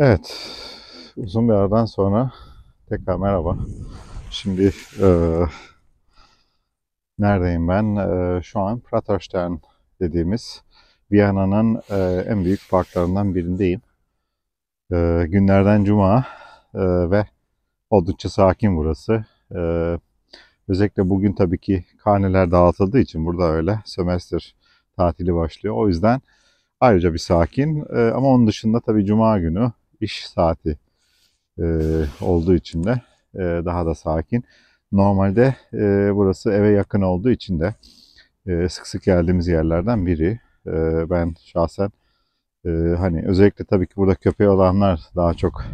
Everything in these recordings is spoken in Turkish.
Evet, uzun bir aradan sonra tekrar merhaba. Şimdi e, neredeyim ben? E, şu an Praterstern dediğimiz Viyana'nın e, en büyük parklarından birindeyim. E, günlerden cuma e, ve oldukça sakin burası. E, özellikle bugün tabii ki karneler dağıtıldığı için burada öyle sömestr tatili başlıyor. O yüzden ayrıca bir sakin e, ama onun dışında tabii cuma günü iş saati e, olduğu için de e, daha da sakin. Normalde e, burası eve yakın olduğu için de e, sık sık geldiğimiz yerlerden biri. E, ben şahsen e, hani özellikle tabii ki burada köpeği olanlar daha çok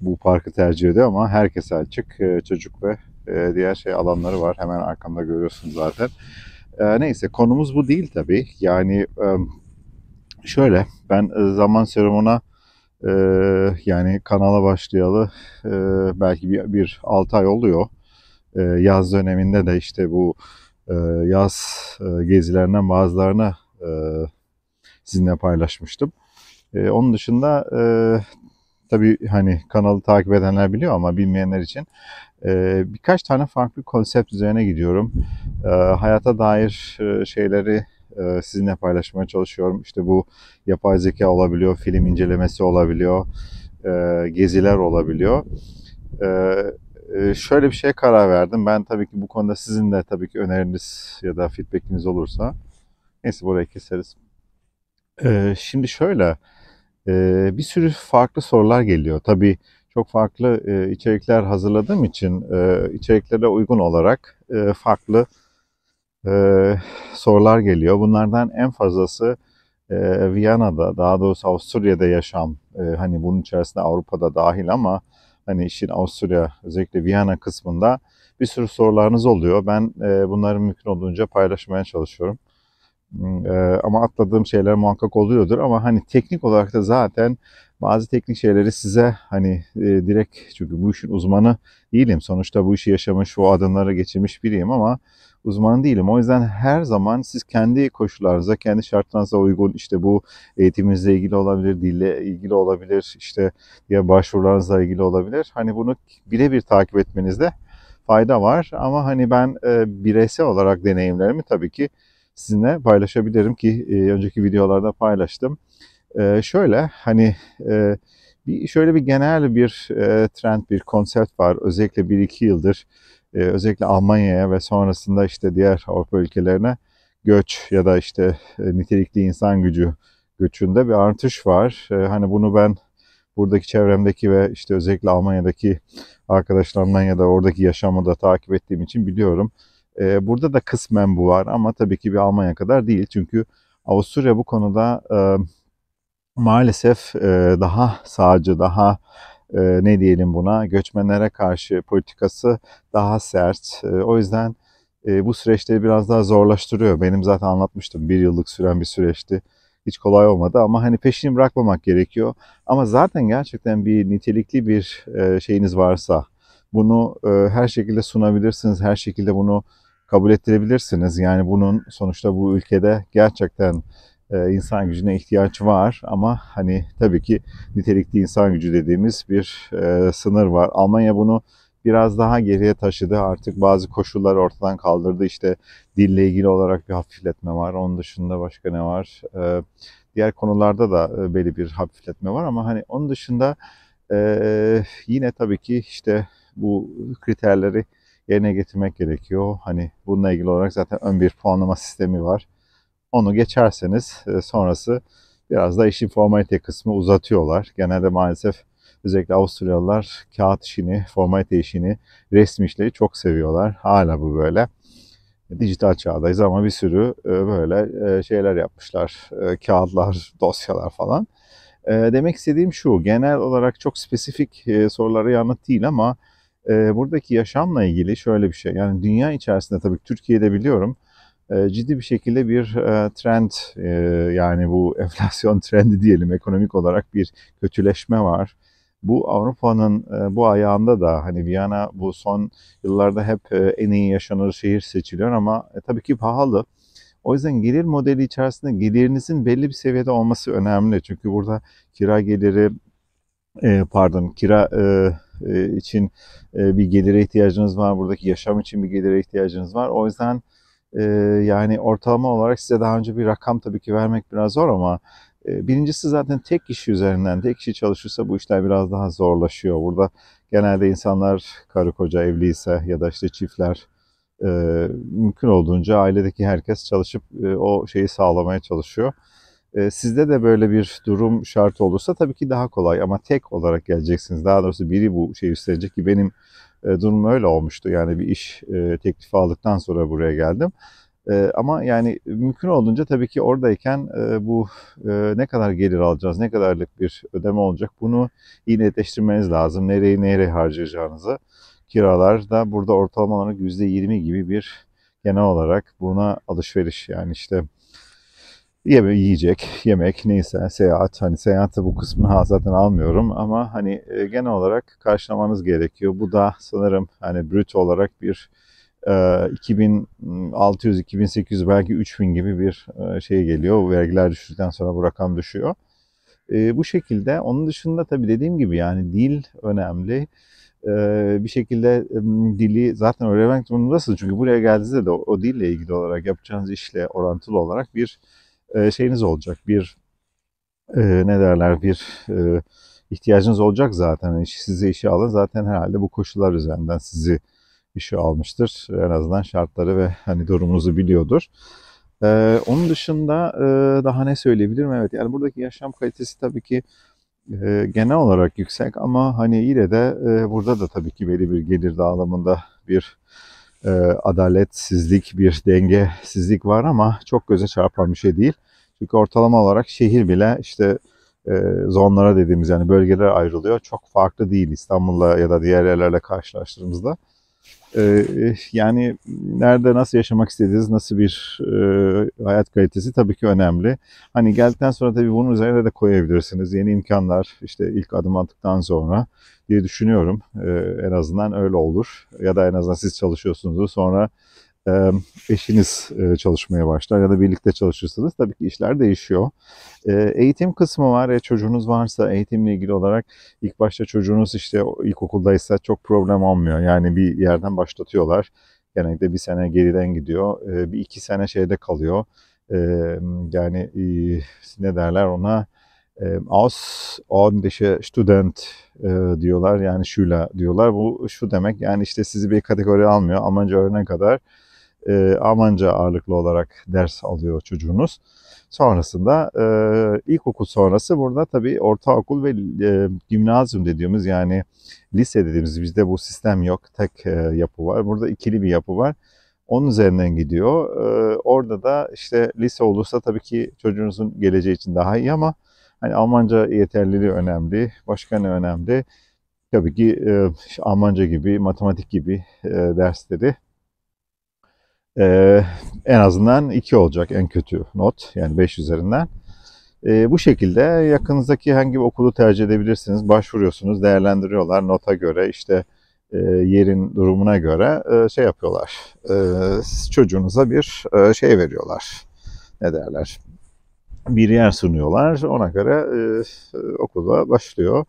bu parkı tercih ediyor ama herkes açık. E, çocuk ve e, diğer şey alanları var. Hemen arkamda görüyorsun zaten. E, neyse konumuz bu değil tabii. Yani e, şöyle ben e, zaman serumuna e, yani kanala başlayalı e, belki bir, bir 6 ay oluyor. E, yaz döneminde de işte bu e, yaz e, gezilerinden bazılarını e, sizinle paylaşmıştım. E, onun dışında e, tabii hani kanalı takip edenler biliyor ama bilmeyenler için e, birkaç tane farklı konsept üzerine gidiyorum. E, hayata dair e, şeyleri e, sizinle paylaşmaya çalışıyorum. İşte bu yapay zeka olabiliyor, film incelemesi olabiliyor, e, geziler olabiliyor. E, şöyle bir şeye karar verdim. Ben tabii ki bu konuda sizin de tabii ki öneriniz ya da feedbackiniz olursa neyse burayı keseriz. şimdi şöyle bir sürü farklı sorular geliyor. Tabii çok farklı içerikler hazırladığım için içeriklere uygun olarak e, farklı e, sorular geliyor. Bunlardan en fazlası e, Viyana'da, daha doğrusu Avusturya'da yaşam, e, hani bunun içerisinde Avrupa'da dahil ama hani işin Avusturya, özellikle Viyana kısmında bir sürü sorularınız oluyor. Ben e, bunları mümkün olduğunca paylaşmaya çalışıyorum. Hmm, e, ama atladığım şeyler muhakkak oluyordur ama hani teknik olarak da zaten bazı teknik şeyleri size hani e, direkt çünkü bu işin uzmanı değilim. Sonuçta bu işi yaşamış, bu adımları geçirmiş biriyim ama uzmanı değilim. O yüzden her zaman siz kendi koşullarınıza, kendi şartlarınıza uygun işte bu eğitiminizle ilgili olabilir, dille ilgili olabilir, işte ya başvurularınızla ilgili olabilir. Hani bunu birebir takip etmenizde fayda var. Ama hani ben e, bireysel olarak deneyimlerimi tabii ki sizinle paylaşabilirim ki e, önceki videolarda paylaştım. E, şöyle hani e, bir şöyle bir genel bir e, trend, bir konsept var. Özellikle bir iki yıldır e, özellikle Almanya'ya ve sonrasında işte diğer Avrupa ülkelerine göç ya da işte e, nitelikli insan gücü göçünde bir artış var. E, hani bunu ben buradaki çevremdeki ve işte özellikle Almanya'daki arkadaşlarımdan ya da oradaki yaşamı da takip ettiğim için biliyorum. E, burada da kısmen bu var ama tabii ki bir Almanya kadar değil. Çünkü Avusturya bu konuda e, maalesef e, daha sağcı, daha e, ne diyelim buna göçmenlere karşı politikası daha sert. E, o yüzden e, bu süreçleri biraz daha zorlaştırıyor. Benim zaten anlatmıştım bir yıllık süren bir süreçti. Hiç kolay olmadı ama hani peşini bırakmamak gerekiyor. Ama zaten gerçekten bir nitelikli bir e, şeyiniz varsa bunu e, her şekilde sunabilirsiniz. Her şekilde bunu kabul ettirebilirsiniz. Yani bunun sonuçta bu ülkede gerçekten e, insan gücüne ihtiyaç var ama hani tabii ki nitelikli insan gücü dediğimiz bir e, sınır var. Almanya bunu biraz daha geriye taşıdı. Artık bazı koşullar ortadan kaldırdı. İşte dille ilgili olarak bir hafifletme var. Onun dışında başka ne var? E, diğer konularda da belli bir hafifletme var ama hani onun dışında yine tabii ki işte bu kriterleri yerine getirmek gerekiyor. Hani bununla ilgili olarak zaten ön bir puanlama sistemi var. Onu geçerseniz e, sonrası biraz da işin formalite kısmı uzatıyorlar. Genelde maalesef özellikle Avusturyalılar kağıt işini, formalite işini, resmi işleri çok seviyorlar. Hala bu böyle. Dijital çağdayız ama bir sürü e, böyle e, şeyler yapmışlar. Kağıtlar, dosyalar falan. Demek istediğim şu, genel olarak çok spesifik soruları yanıt değil ama buradaki yaşamla ilgili şöyle bir şey. Yani dünya içerisinde tabii Türkiye'de biliyorum ee, ciddi bir şekilde bir e, trend e, yani bu enflasyon trendi diyelim ekonomik olarak bir kötüleşme var. Bu Avrupa'nın e, bu ayağında da hani Viyana bu son yıllarda hep en iyi yaşanır şehir seçiliyor ama tabii ki pahalı. O yüzden gelir modeli içerisinde gelirinizin belli bir seviyede olması önemli. Çünkü burada kira geliri pardon kira için bir gelire ihtiyacınız var. Buradaki yaşam için bir gelire ihtiyacınız var. O yüzden ee, yani ortalama olarak size daha önce bir rakam tabii ki vermek biraz zor ama e, birincisi zaten tek kişi üzerinden, tek kişi çalışırsa bu işler biraz daha zorlaşıyor. Burada genelde insanlar karı koca evliyse ya da işte çiftler e, mümkün olduğunca ailedeki herkes çalışıp e, o şeyi sağlamaya çalışıyor. Sizde de böyle bir durum şart olursa tabii ki daha kolay ama tek olarak geleceksiniz. Daha doğrusu biri bu şeyi üstlenecek ki benim e, durum öyle olmuştu. Yani bir iş e, teklifi aldıktan sonra buraya geldim. E, ama yani mümkün olduğunca tabii ki oradayken e, bu ne kadar gelir alacağız, ne kadarlık bir ödeme olacak bunu iyi netleştirmeniz lazım. Nereyi nereye harcayacağınızı. Kiralar da burada ortalama olarak %20 gibi bir genel olarak buna alışveriş yani işte yeme yiyecek, yemek neyse seyahat hani seyahatte bu kısmını zaten almıyorum ama hani e, genel olarak karşılamanız gerekiyor. Bu da sanırım hani brüt olarak bir 2600, e, 2800 belki 3000 gibi bir e, şey geliyor. Vergiler düştükten sonra bu rakam düşüyor. Bu şekilde. Onun dışında tabii dediğim gibi yani dil önemli. Bir şekilde dili zaten öğrenmek zorundasınız. Çünkü buraya geldiğinizde de o dille ilgili olarak yapacağınız işle orantılı olarak bir e, şeyiniz olacak. Bir e, ne derler bir e, ihtiyacınız olacak zaten. Yani sizi işe alın zaten herhalde bu koşullar üzerinden sizi işe almıştır. En azından şartları ve hani durumunuzu biliyordur. Ee, onun dışında e, daha ne söyleyebilirim? Evet yani buradaki yaşam kalitesi tabii ki e, genel olarak yüksek ama hani yine de e, burada da tabii ki belli bir gelir dağılımında bir e, adaletsizlik, bir dengesizlik var ama çok göze çarpan bir şey değil. Çünkü ortalama olarak şehir bile işte e, zonlara dediğimiz yani bölgelere ayrılıyor. Çok farklı değil İstanbul'la ya da diğer yerlerle karşılaştığımızda. Ee, eh, yani nerede nasıl yaşamak istediğiniz, nasıl bir eh, hayat kalitesi tabii ki önemli. Hani geldikten sonra tabii bunun üzerine de koyabilirsiniz. Yeni imkanlar işte ilk adım attıktan sonra diye düşünüyorum. Eh, en azından öyle olur. Ya da en azından siz çalışıyorsunuz sonra e, eşiniz e, çalışmaya başlar ya da birlikte çalışırsanız tabii ki işler değişiyor. E, eğitim kısmı var. E, çocuğunuz varsa eğitimle ilgili olarak ilk başta çocuğunuz işte ilkokuldaysa çok problem olmuyor. Yani bir yerden başlatıyorlar. Genellikle bir sene geriden gidiyor. Bir iki sene şeyde kalıyor. Yani ne derler ona aus ordentliche Student e, diyorlar yani şula diyorlar. Bu şu demek yani işte sizi bir kategori almıyor. Amacı öğrene kadar e, Almanca ağırlıklı olarak ders alıyor çocuğunuz. Sonrasında e, ilkokul sonrası burada tabii ortaokul ve e, gimnazyum dediğimiz yani lise dediğimiz bizde bu sistem yok. Tek e, yapı var. Burada ikili bir yapı var. Onun üzerinden gidiyor. E, orada da işte lise olursa tabii ki çocuğunuzun geleceği için daha iyi ama hani Almanca yeterliliği önemli. Başka ne önemli? Tabii ki e, Almanca gibi, matematik gibi e, dersleri ee, en azından 2 olacak en kötü not. Yani 5 üzerinden. Ee, bu şekilde yakınızdaki hangi okulu tercih edebilirsiniz. Başvuruyorsunuz, değerlendiriyorlar nota göre işte e, yerin durumuna göre e, şey yapıyorlar. E, çocuğunuza bir e, şey veriyorlar. Ne derler? Bir yer sunuyorlar. Ona göre e, okula başlıyor.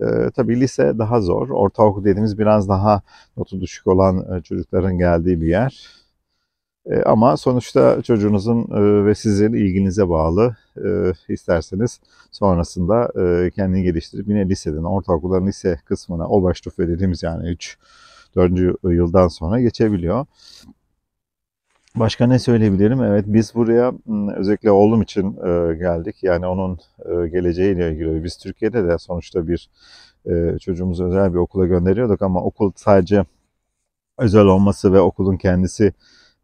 E, tabii lise daha zor. Ortaokul dediğimiz biraz daha notu düşük olan e, çocukların geldiği bir yer. E, ama sonuçta çocuğunuzun e, ve sizin ilginize bağlı e, isterseniz sonrasında kendini geliştirip yine liseden, ortaokuldan lise kısmına o baş tufe dediğimiz yani 3 4. yıldan sonra geçebiliyor. Başka ne söyleyebilirim? Evet biz buraya özellikle oğlum için geldik. Yani onun e, geleceğiyle ilgili. Biz Türkiye'de de sonuçta bir e, çocuğumuzu özel bir okula gönderiyorduk ama okul sadece özel olması ve okulun kendisi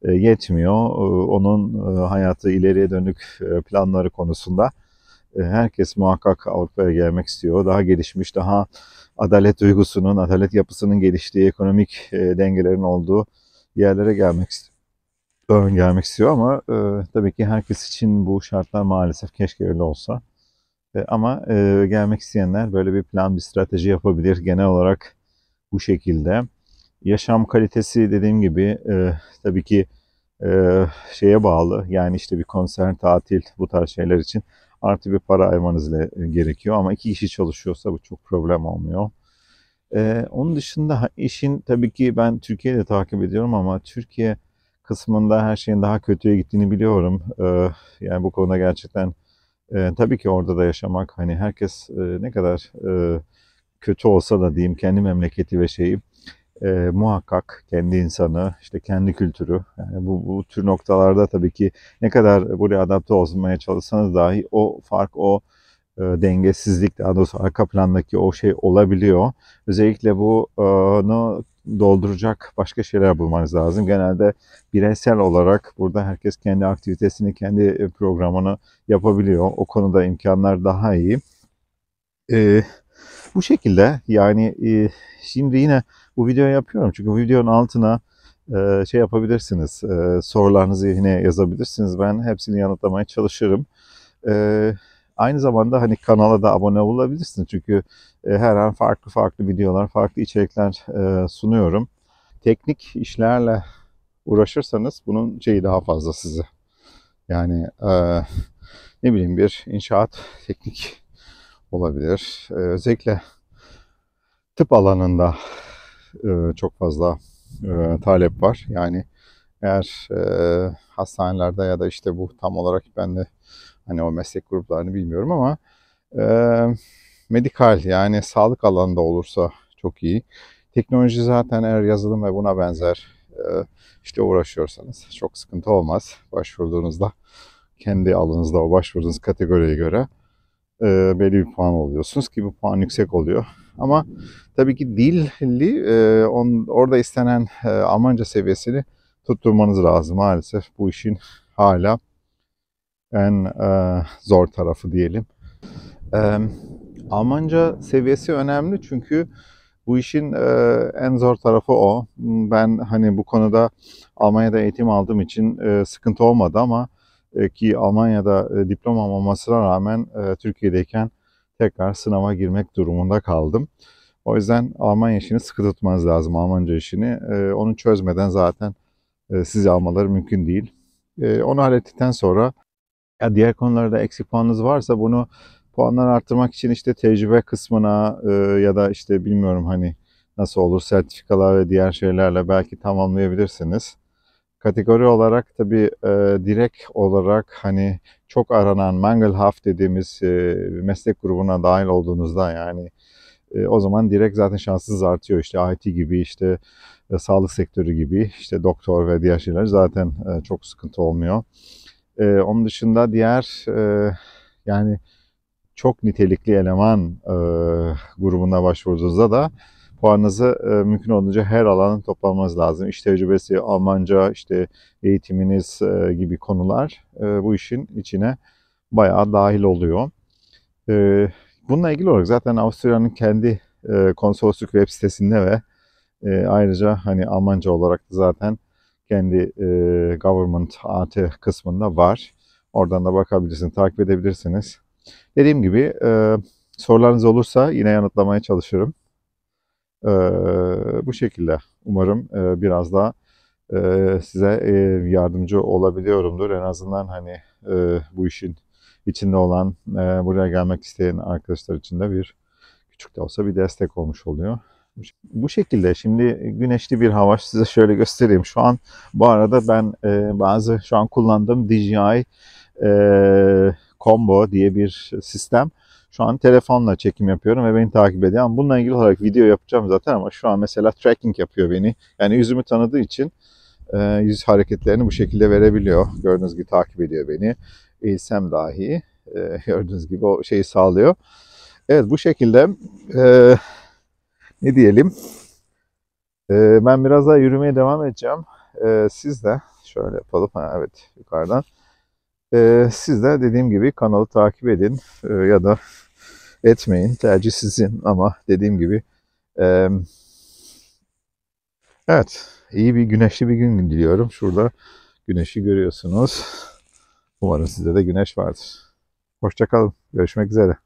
e, yetmiyor. E, onun e, hayatı ileriye dönük planları konusunda herkes muhakkak Avrupa'ya gelmek istiyor. Daha gelişmiş, daha adalet duygusunun, adalet yapısının geliştiği, ekonomik dengelerin olduğu yerlere gelmek istiyor. Ön gelmek istiyor ama tabii ki herkes için bu şartlar maalesef keşke öyle olsa. ama gelmek isteyenler böyle bir plan, bir strateji yapabilir. Genel olarak bu şekilde Yaşam kalitesi dediğim gibi e, tabii ki e, şeye bağlı. Yani işte bir konser, tatil bu tarz şeyler için artı bir para ayırmanız e, gerekiyor. Ama iki kişi çalışıyorsa bu çok problem olmuyor. E, onun dışında işin tabii ki ben Türkiye'de takip ediyorum ama Türkiye kısmında her şeyin daha kötüye gittiğini biliyorum. E, yani bu konuda gerçekten e, tabii ki orada da yaşamak hani herkes e, ne kadar e, kötü olsa da diyeyim kendi memleketi ve şeyi e, muhakkak kendi insanı, işte kendi kültürü. Yani bu, bu tür noktalarda tabii ki ne kadar buraya adapte olmaya çalışsanız dahi o fark, o e, dengesizlik daha doğrusu arka plandaki o şey olabiliyor. Özellikle bu bunu e, dolduracak başka şeyler bulmanız lazım. Genelde bireysel olarak burada herkes kendi aktivitesini, kendi e, programını yapabiliyor. O konuda imkanlar daha iyi. E, bu şekilde yani e, şimdi yine bu videoyu yapıyorum çünkü bu videonun altına e, şey yapabilirsiniz, e, sorularınızı yine yazabilirsiniz. Ben hepsini yanıtlamaya çalışırım. E, aynı zamanda hani kanala da abone olabilirsiniz çünkü e, her an farklı farklı videolar, farklı içerikler e, sunuyorum. Teknik işlerle uğraşırsanız bunun şeyi daha fazla size. Yani e, ne bileyim bir inşaat teknik olabilir. E, özellikle tıp alanında e, çok fazla e, talep var. Yani eğer e, hastanelerde ya da işte bu tam olarak ben de hani o meslek gruplarını bilmiyorum ama e, medikal yani sağlık alanında olursa çok iyi. Teknoloji zaten eğer yazılım ve buna benzer işte uğraşıyorsanız çok sıkıntı olmaz başvurduğunuzda kendi alanınızda o başvurduğunuz kategoriye göre belli bir puan oluyorsunuz ki bu puan yüksek oluyor. Ama tabii ki dilli e, on, orada istenen e, Almanca seviyesini tutturmanız lazım. Maalesef bu işin hala en e, zor tarafı diyelim. E, Almanca seviyesi önemli çünkü bu işin e, en zor tarafı o. Ben hani bu konuda Almanya'da eğitim aldığım için e, sıkıntı olmadı ama e, ki Almanya'da e, diplomam olmasına rağmen e, Türkiye'deyken tekrar sınava girmek durumunda kaldım. O yüzden Almanya işini sıkı tutmanız lazım, Almanca işini. E, onu çözmeden zaten e, sizi almaları mümkün değil. E, onu hallettikten sonra ya diğer konularda eksik puanınız varsa bunu puanlar arttırmak için işte tecrübe kısmına e, ya da işte bilmiyorum hani nasıl olur sertifikalar ve diğer şeylerle belki tamamlayabilirsiniz. Kategori olarak tabi e, direkt olarak hani çok aranan Mangelhaft dediğimiz e, meslek grubuna dahil olduğunuzda yani e, o zaman direkt zaten şansınız artıyor. işte IT gibi işte e, sağlık sektörü gibi işte doktor ve diğer şeyler zaten e, çok sıkıntı olmuyor. E, onun dışında diğer e, yani çok nitelikli eleman e, grubuna başvurduğunuzda da puanınızı e, mümkün olduğunca her alanın toplamanız lazım. İş tecrübesi, Almanca, işte eğitiminiz e, gibi konular e, bu işin içine bayağı dahil oluyor. E, bununla ilgili olarak zaten Avusturya'nın kendi e, konsolosluk web sitesinde ve e, ayrıca hani Almanca olarak da zaten kendi e, government AT kısmında var. Oradan da bakabilirsiniz, takip edebilirsiniz. Dediğim gibi e, sorularınız olursa yine yanıtlamaya çalışırım. Ee, bu şekilde umarım e, biraz daha e, size e, yardımcı olabiliyorumdur. En azından hani bu işin içinde olan, buraya gelmek isteyen arkadaşlar için de bir küçük de olsa bir destek olmuş oluyor. Bu şekilde şimdi güneşli bir hava size şöyle göstereyim. Şu an bu arada ben e, bazı şu an kullandığım DJI e, Combo diye bir sistem. Şu an telefonla çekim yapıyorum ve beni takip ediyor. Ama bununla ilgili olarak video yapacağım zaten ama şu an mesela tracking yapıyor beni. Yani yüzümü tanıdığı için e, yüz hareketlerini bu şekilde verebiliyor. Gördüğünüz gibi takip ediyor beni. Eğilsem dahi e, gördüğünüz gibi o şeyi sağlıyor. Evet bu şekilde e, ne diyelim e, ben biraz daha yürümeye devam edeceğim. E, siz de şöyle yapalım. Ha, evet yukarıdan. Ee, siz de dediğim gibi kanalı takip edin e, ya da etmeyin. Tercih sizin ama dediğim gibi e, evet iyi bir güneşli bir gün diliyorum. Şurada güneşi görüyorsunuz. Umarım sizde de güneş vardır. Hoşçakalın. Görüşmek üzere.